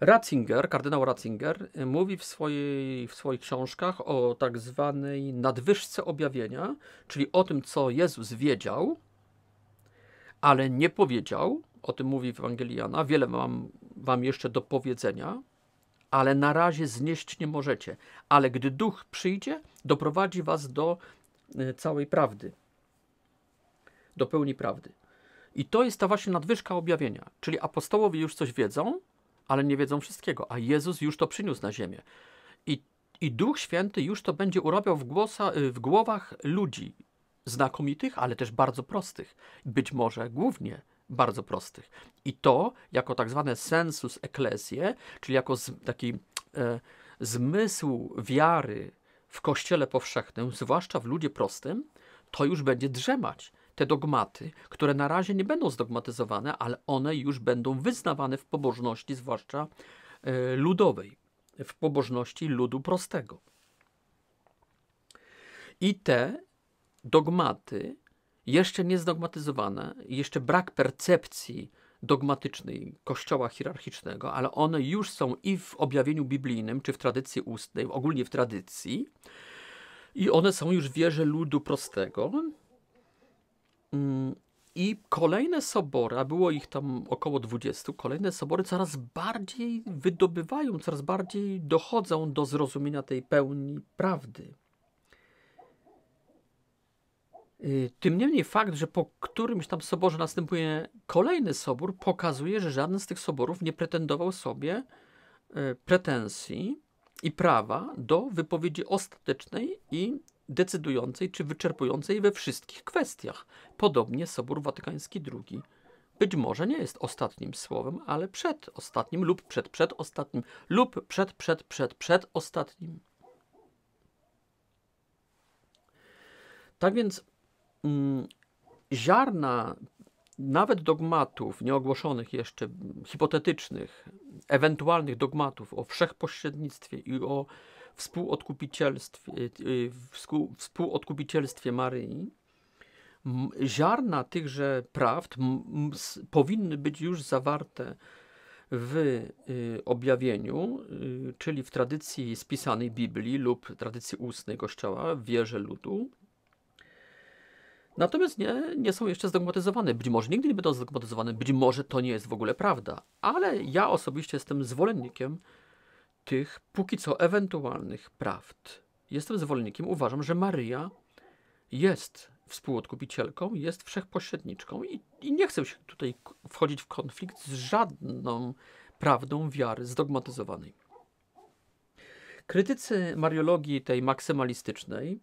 Ratzinger, kardynał Ratzinger y, mówi w, swojej, w swoich książkach o tak zwanej nadwyżce objawienia, czyli o tym, co Jezus wiedział, ale nie powiedział, o tym mówi Ewangeliana. wiele mam wam jeszcze do powiedzenia, ale na razie znieść nie możecie. Ale gdy Duch przyjdzie, doprowadzi was do y, całej prawdy, do pełni prawdy. I to jest ta właśnie nadwyżka objawienia, czyli apostołowie już coś wiedzą, ale nie wiedzą wszystkiego, a Jezus już to przyniósł na ziemię. I, i Duch Święty już to będzie urobiał w, głosa, y, w głowach ludzi znakomitych, ale też bardzo prostych. Być może głównie bardzo prostych. I to jako tak zwane sensus ecclesiae, czyli jako z, taki e, zmysł wiary w kościele powszechnym, zwłaszcza w ludzie prostym, to już będzie drzemać te dogmaty, które na razie nie będą zdogmatyzowane, ale one już będą wyznawane w pobożności, zwłaszcza e, ludowej, w pobożności ludu prostego. I te dogmaty, jeszcze niezdogmatyzowane, jeszcze brak percepcji dogmatycznej kościoła hierarchicznego, ale one już są i w objawieniu biblijnym, czy w tradycji ustnej, ogólnie w tradycji, i one są już w wierze ludu prostego, Mm, I kolejne sobory, a było ich tam około 20, kolejne sobory coraz bardziej wydobywają, coraz bardziej dochodzą do zrozumienia tej pełni prawdy. Y, tym niemniej fakt, że po którymś tam soborze następuje kolejny sobór, pokazuje, że żaden z tych soborów nie pretendował sobie y, pretensji i prawa do wypowiedzi ostatecznej i decydującej czy wyczerpującej we wszystkich kwestiach. Podobnie Sobór Watykański II być może nie jest ostatnim słowem, ale przedostatnim lub przed przedostatnim lub przed przed przed przedostatnim. Tak więc mm, ziarna nawet dogmatów nieogłoszonych jeszcze, hipotetycznych, ewentualnych dogmatów o wszechpośrednictwie i o współodkupicielstwie, y, y, współodkupicielstwie Maryi, ziarna tychże prawd powinny być już zawarte w y, objawieniu, czyli w tradycji spisanej Biblii lub tradycji ustnej Kościoła, w wierze ludu. Natomiast nie, nie są jeszcze zdogmatyzowane. Być może nigdy nie będą zdogmatyzowane, być może to nie jest w ogóle prawda. Ale ja osobiście jestem zwolennikiem tych póki co ewentualnych prawd. Jestem zwolennikiem, uważam, że Maryja jest współodkupicielką, jest wszechpośredniczką i, i nie chcę się tutaj wchodzić w konflikt z żadną prawdą wiary zdogmatyzowanej. Krytycy mariologii tej maksymalistycznej,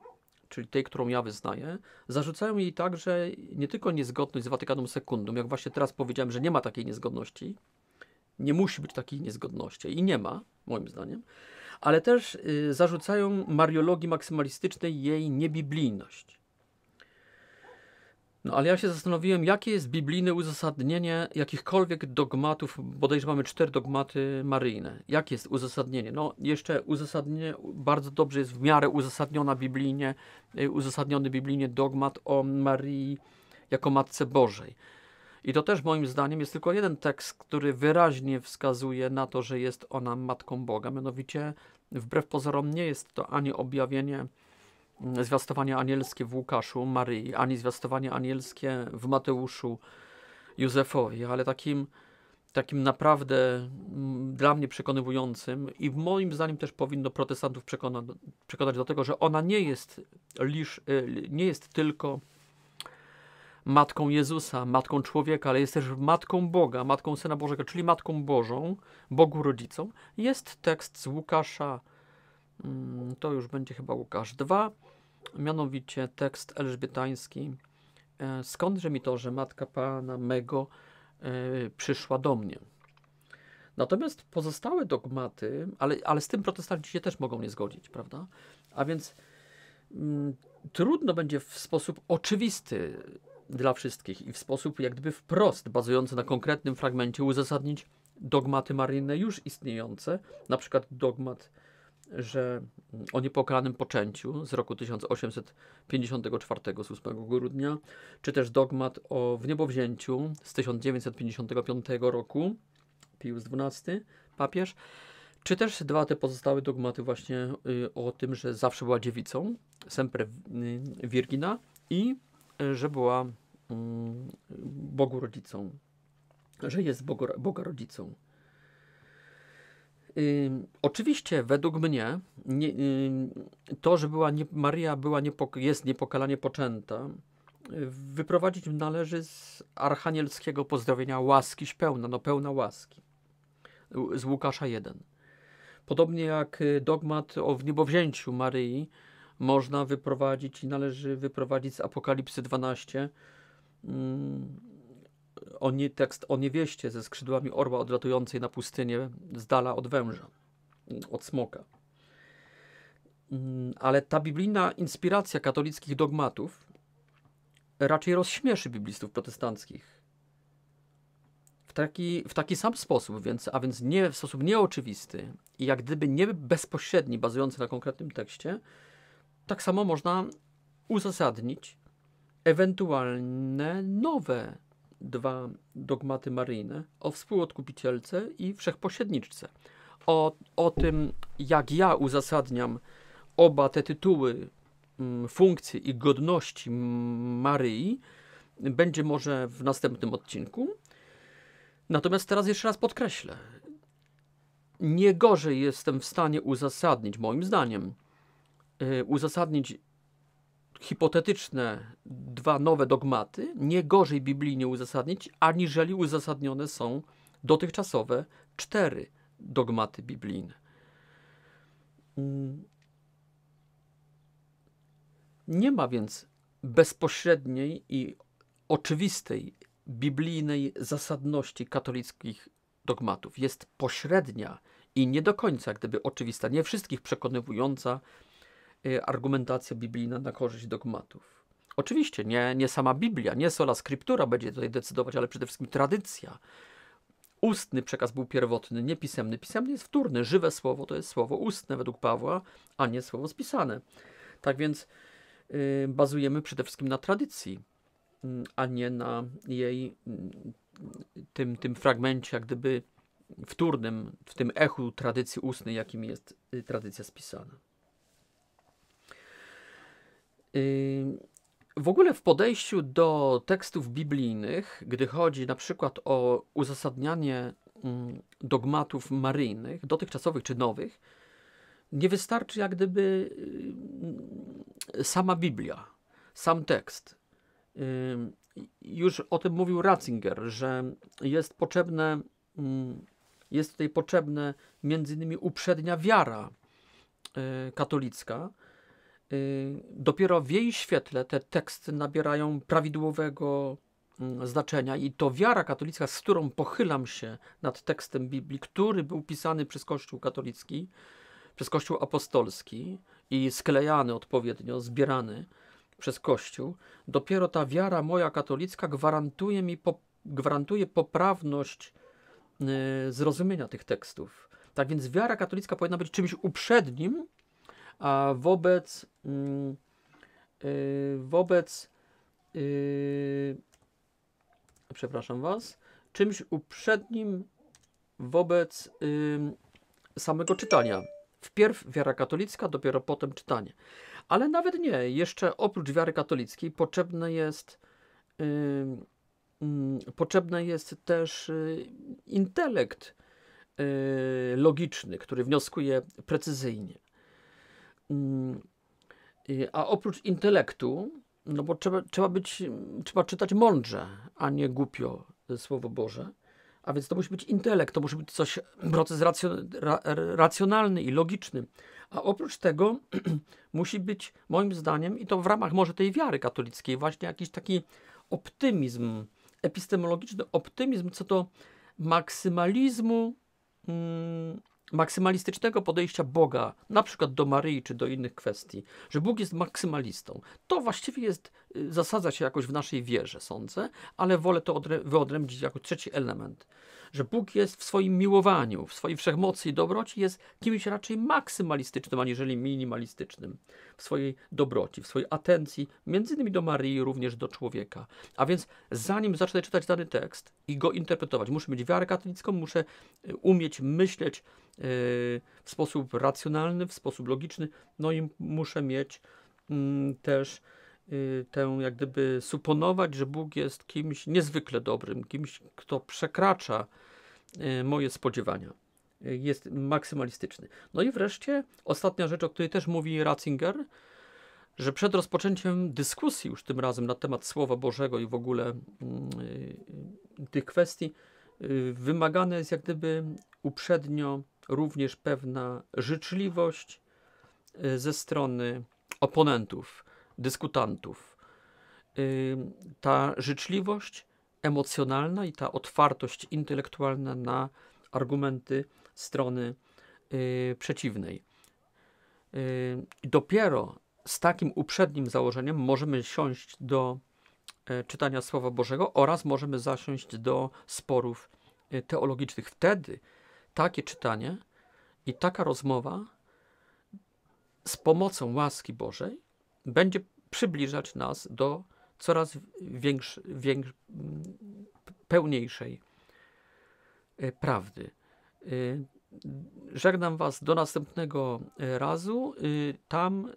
czyli tej, którą ja wyznaję, zarzucają jej także nie tylko niezgodność z Watykanem Sekundum, jak właśnie teraz powiedziałem, że nie ma takiej niezgodności, nie musi być takiej niezgodności i nie ma, moim zdaniem, ale też y, zarzucają mariologii maksymalistycznej jej niebiblijność. No ale ja się zastanowiłem, jakie jest biblijne uzasadnienie jakichkolwiek dogmatów, bodajże mamy cztery dogmaty maryjne. Jakie jest uzasadnienie? No jeszcze uzasadnienie, bardzo dobrze jest w miarę uzasadniona biblijnie, y, uzasadniony biblijnie dogmat o Marii jako Matce Bożej. I to też moim zdaniem jest tylko jeden tekst, który wyraźnie wskazuje na to, że jest ona Matką Boga. Mianowicie, wbrew pozorom, nie jest to ani objawienie mm, zwiastowanie anielskie w Łukaszu, Maryi, ani zwiastowanie anielskie w Mateuszu, Józefowi, ale takim, takim naprawdę mm, dla mnie przekonywującym i moim zdaniem też powinno protestantów przekona, przekonać do tego, że ona nie jest, y, nie jest tylko matką Jezusa, matką człowieka, ale jest też matką Boga, matką Syna Bożego, czyli matką Bożą, Bogu rodzicą, jest tekst z Łukasza, mm, to już będzie chyba Łukasz 2, mianowicie tekst elżbietański. E, skądże mi to, że matka Pana mego e, przyszła do mnie? Natomiast pozostałe dogmaty, ale, ale z tym protestanci się też mogą nie zgodzić, prawda? A więc mm, trudno będzie w sposób oczywisty dla wszystkich i w sposób jak gdyby wprost, bazujący na konkretnym fragmencie, uzasadnić dogmaty maryjne już istniejące, na przykład dogmat, że mm, o niepokalanym poczęciu z roku 1854 z 8 grudnia, czy też dogmat o wniebowzięciu z 1955 roku, Pius XII, papież, czy też dwa te pozostałe dogmaty właśnie y, o tym, że zawsze była dziewicą, sempre y, virgina i y, że była Mm, Bogu rodzicą, że jest Bogu, Boga rodzicą. Y, oczywiście, według mnie, nie, y, to, że była nie, Maria była niepok jest niepokalanie poczęta, wyprowadzić należy z archanielskiego pozdrowienia łaski pełna, no pełna łaski, z Łukasza 1. Podobnie jak y, dogmat o wniebowzięciu Maryi można wyprowadzić i należy wyprowadzić z Apokalipsy 12, Mm, o tekst o niewieście ze skrzydłami orła odlatującej na pustynię z dala od węża, od smoka. Mm, ale ta biblijna inspiracja katolickich dogmatów raczej rozśmieszy biblistów protestanckich. W taki, w taki sam sposób, więc, a więc nie w sposób nieoczywisty i jak gdyby nie bezpośredni, bazujący na konkretnym tekście, tak samo można uzasadnić ewentualne nowe dwa dogmaty maryjne o współodkupicielce i wszechpośredniczce. O, o tym, jak ja uzasadniam oba te tytuły mm, funkcje i godności Maryi, będzie może w następnym odcinku. Natomiast teraz jeszcze raz podkreślę. Nie gorzej jestem w stanie uzasadnić, moim zdaniem, y, uzasadnić hipotetyczne dwa nowe dogmaty nie gorzej biblijnie uzasadnić, aniżeli uzasadnione są dotychczasowe cztery dogmaty biblijne. Mm. Nie ma więc bezpośredniej i oczywistej biblijnej zasadności katolickich dogmatów. Jest pośrednia i nie do końca, gdyby oczywista, nie wszystkich przekonywująca Y, argumentacja biblijna na korzyść dogmatów. Oczywiście nie, nie sama Biblia, nie sola skryptura będzie tutaj decydować, ale przede wszystkim tradycja. Ustny przekaz był pierwotny, nie pisemny. Pisemny jest wtórny, żywe słowo to jest słowo ustne według Pawła, a nie słowo spisane. Tak więc yy, bazujemy przede wszystkim na tradycji, yy, a nie na jej yy, tym, tym fragmencie, jak gdyby wtórnym, w tym echu tradycji ustnej, jakim jest y, tradycja spisana. W ogóle w podejściu do tekstów biblijnych, gdy chodzi na przykład o uzasadnianie mm, dogmatów maryjnych, dotychczasowych czy nowych, nie wystarczy jak gdyby sama Biblia, sam tekst. Już o tym mówił Ratzinger, że jest potrzebne, jest tutaj potrzebne między innymi uprzednia wiara y, katolicka, Y, dopiero w jej świetle te teksty nabierają prawidłowego mm, znaczenia i to wiara katolicka, z którą pochylam się nad tekstem Biblii, który był pisany przez Kościół katolicki, przez Kościół apostolski i sklejany odpowiednio, zbierany przez Kościół, dopiero ta wiara moja katolicka gwarantuje mi po, gwarantuje poprawność y, zrozumienia tych tekstów. Tak więc wiara katolicka powinna być czymś uprzednim a wobec mm, y, wobec y, przepraszam Was, czymś uprzednim wobec y, samego czytania. Wpierw wiara katolicka, dopiero potem czytanie. Ale nawet nie, jeszcze oprócz wiary katolickiej potrzebne jest, mm, potrzebny jest też intelekt logiczny, który wnioskuje precyzyjnie. Y, a oprócz intelektu, no bo trzeba, trzeba być, trzeba czytać mądrze, a nie głupio Słowo Boże. A więc to musi być intelekt, to musi być coś, proces racjon, ra, racjonalny i logiczny. A oprócz tego musi być, moim zdaniem, i to w ramach może tej wiary katolickiej, właśnie jakiś taki optymizm, epistemologiczny optymizm co do maksymalizmu mm, maksymalistycznego podejścia Boga, na przykład do Maryi czy do innych kwestii, że Bóg jest maksymalistą, to właściwie jest, y, zasadza się jakoś w naszej wierze, sądzę, ale wolę to wyodrębnić jako trzeci element, że Bóg jest w swoim miłowaniu, w swojej wszechmocy i dobroci jest kimś raczej maksymalistycznym, aniżeli minimalistycznym w swojej dobroci, w swojej atencji, między innymi do Maryi, również do człowieka. A więc zanim zacznę czytać dany tekst i go interpretować, muszę mieć wiarę katolicką, muszę y, umieć myśleć w sposób racjonalny, w sposób logiczny, no i muszę mieć mm, też y, tę, jak gdyby suponować, że Bóg jest kimś niezwykle dobrym, kimś, kto przekracza y, moje spodziewania. Jest maksymalistyczny. No i wreszcie ostatnia rzecz, o której też mówi Ratzinger, że przed rozpoczęciem dyskusji już tym razem na temat Słowa Bożego i w ogóle mm, y, tych kwestii, wymagane jest jak gdyby uprzednio również pewna życzliwość y, ze strony oponentów, dyskutantów. Y, ta życzliwość emocjonalna i ta otwartość intelektualna na argumenty strony y, przeciwnej. Dopiero z takim uprzednim założeniem możemy siąść do e, czytania Słowa Bożego oraz możemy zasiąść do sporów e, teologicznych. Wtedy takie czytanie i taka rozmowa z pomocą łaski Bożej będzie przybliżać nas do coraz większy, większy, pełniejszej e, prawdy. E, żegnam Was do następnego razu. E, tam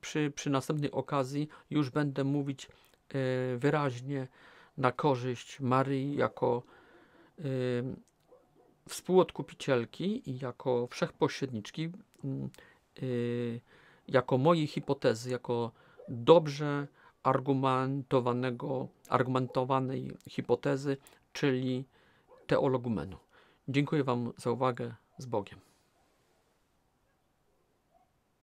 przy, przy następnej okazji już będę mówić wyraźnie na korzyść Maryi jako współodkupicielki i jako wszechpośredniczki, mm, y, jako mojej hipotezy, jako dobrze argumentowanego, argumentowanej hipotezy, czyli teologumenu. Dziękuję Wam za uwagę. Z Bogiem.